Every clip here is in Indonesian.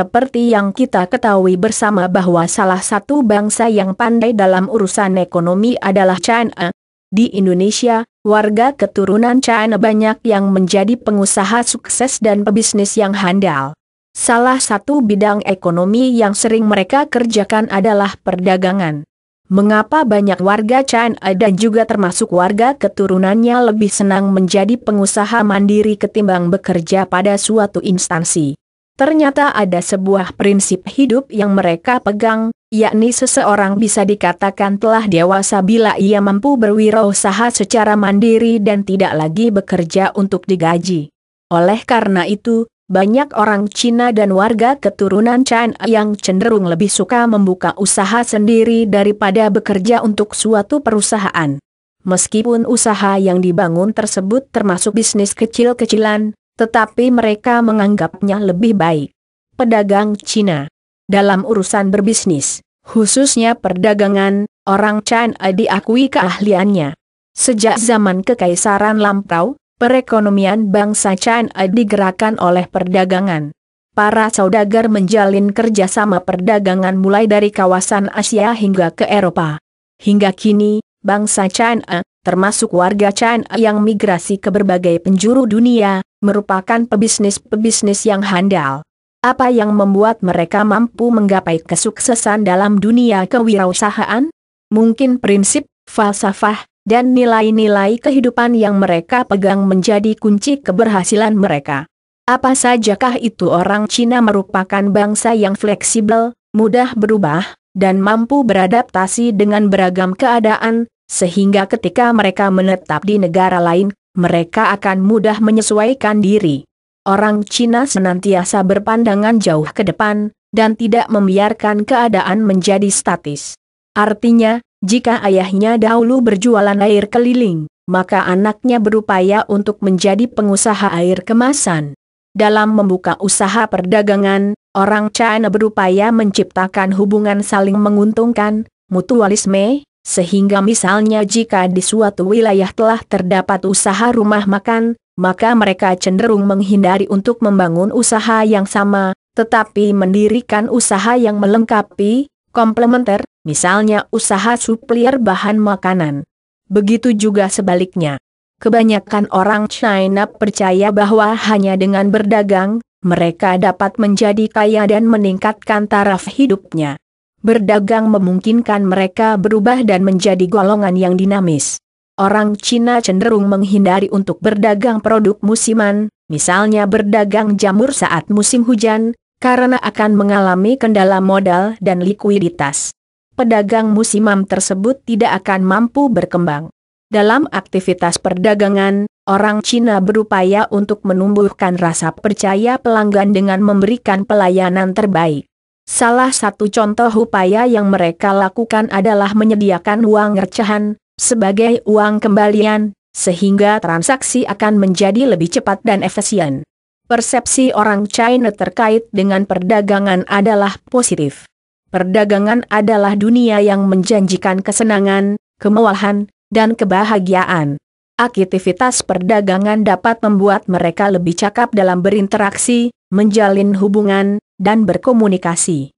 Seperti yang kita ketahui bersama bahwa salah satu bangsa yang pandai dalam urusan ekonomi adalah China. Di Indonesia, warga keturunan China banyak yang menjadi pengusaha sukses dan pebisnis yang handal. Salah satu bidang ekonomi yang sering mereka kerjakan adalah perdagangan. Mengapa banyak warga China dan juga termasuk warga keturunannya lebih senang menjadi pengusaha mandiri ketimbang bekerja pada suatu instansi? Ternyata ada sebuah prinsip hidup yang mereka pegang, yakni seseorang bisa dikatakan telah dewasa bila ia mampu berwirausaha secara mandiri dan tidak lagi bekerja untuk digaji. Oleh karena itu, banyak orang Cina dan warga keturunan China yang cenderung lebih suka membuka usaha sendiri daripada bekerja untuk suatu perusahaan. Meskipun usaha yang dibangun tersebut termasuk bisnis kecil-kecilan, tetapi mereka menganggapnya lebih baik. Pedagang Cina Dalam urusan berbisnis, khususnya perdagangan, orang Cina diakui keahliannya. Sejak zaman kekaisaran lampau, perekonomian bangsa Cina digerakkan oleh perdagangan. Para saudagar menjalin kerjasama perdagangan mulai dari kawasan Asia hingga ke Eropa. Hingga kini, bangsa Cina, termasuk warga Cina yang migrasi ke berbagai penjuru dunia, merupakan pebisnis-pebisnis yang handal. Apa yang membuat mereka mampu menggapai kesuksesan dalam dunia kewirausahaan? Mungkin prinsip, falsafah, dan nilai-nilai kehidupan yang mereka pegang menjadi kunci keberhasilan mereka. Apa sajakah itu orang Cina merupakan bangsa yang fleksibel, mudah berubah, dan mampu beradaptasi dengan beragam keadaan, sehingga ketika mereka menetap di negara lain, mereka akan mudah menyesuaikan diri. Orang Cina senantiasa berpandangan jauh ke depan, dan tidak membiarkan keadaan menjadi statis. Artinya, jika ayahnya dahulu berjualan air keliling, maka anaknya berupaya untuk menjadi pengusaha air kemasan. Dalam membuka usaha perdagangan, orang China berupaya menciptakan hubungan saling menguntungkan, mutualisme, sehingga misalnya jika di suatu wilayah telah terdapat usaha rumah makan, maka mereka cenderung menghindari untuk membangun usaha yang sama, tetapi mendirikan usaha yang melengkapi, komplementer, misalnya usaha suplier bahan makanan. Begitu juga sebaliknya. Kebanyakan orang China percaya bahwa hanya dengan berdagang, mereka dapat menjadi kaya dan meningkatkan taraf hidupnya. Berdagang memungkinkan mereka berubah dan menjadi golongan yang dinamis. Orang Cina cenderung menghindari untuk berdagang produk musiman, misalnya berdagang jamur saat musim hujan, karena akan mengalami kendala modal dan likuiditas. Pedagang musiman tersebut tidak akan mampu berkembang. Dalam aktivitas perdagangan, orang Cina berupaya untuk menumbuhkan rasa percaya pelanggan dengan memberikan pelayanan terbaik. Salah satu contoh upaya yang mereka lakukan adalah menyediakan uang recehan, sebagai uang kembalian, sehingga transaksi akan menjadi lebih cepat dan efisien. Persepsi orang China terkait dengan perdagangan adalah positif. Perdagangan adalah dunia yang menjanjikan kesenangan, kemewahan, dan kebahagiaan. Aktivitas perdagangan dapat membuat mereka lebih cakap dalam berinteraksi, menjalin hubungan, dan berkomunikasi.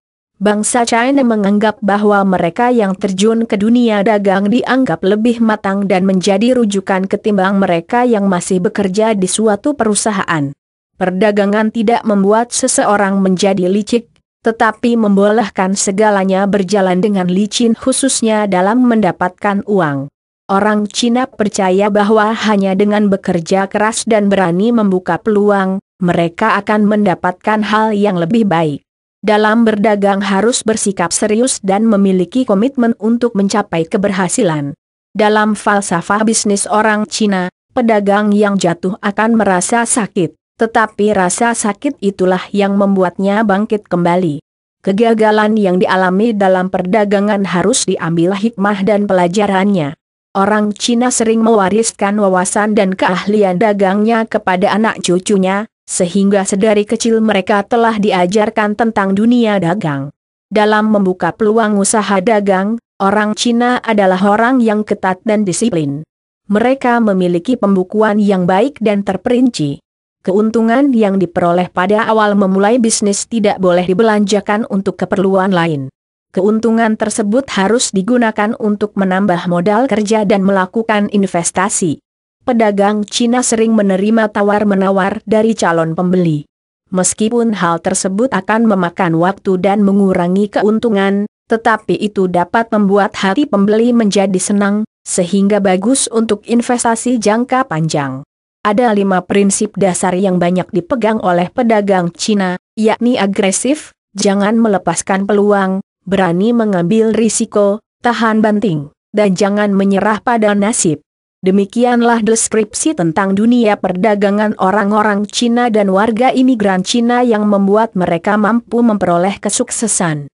Bangsa China menganggap bahwa mereka yang terjun ke dunia dagang dianggap lebih matang dan menjadi rujukan ketimbang mereka yang masih bekerja di suatu perusahaan. Perdagangan tidak membuat seseorang menjadi licik, tetapi membolehkan segalanya berjalan dengan licin khususnya dalam mendapatkan uang. Orang Cina percaya bahwa hanya dengan bekerja keras dan berani membuka peluang, mereka akan mendapatkan hal yang lebih baik. Dalam berdagang harus bersikap serius dan memiliki komitmen untuk mencapai keberhasilan. Dalam falsafah bisnis orang Cina, pedagang yang jatuh akan merasa sakit, tetapi rasa sakit itulah yang membuatnya bangkit kembali. Kegagalan yang dialami dalam perdagangan harus diambil hikmah dan pelajarannya. Orang Cina sering mewariskan wawasan dan keahlian dagangnya kepada anak cucunya, sehingga sedari kecil mereka telah diajarkan tentang dunia dagang. Dalam membuka peluang usaha dagang, orang Cina adalah orang yang ketat dan disiplin. Mereka memiliki pembukuan yang baik dan terperinci. Keuntungan yang diperoleh pada awal memulai bisnis tidak boleh dibelanjakan untuk keperluan lain keuntungan tersebut harus digunakan untuk menambah modal kerja dan melakukan investasi. Pedagang Cina sering menerima tawar-menawar dari calon pembeli. Meskipun hal tersebut akan memakan waktu dan mengurangi keuntungan, tetapi itu dapat membuat hati pembeli menjadi senang, sehingga bagus untuk investasi jangka panjang. Ada lima prinsip dasar yang banyak dipegang oleh pedagang Cina, yakni agresif, jangan melepaskan peluang, berani mengambil risiko, tahan banting, dan jangan menyerah pada nasib. Demikianlah deskripsi tentang dunia perdagangan orang-orang Cina dan warga imigran Cina yang membuat mereka mampu memperoleh kesuksesan.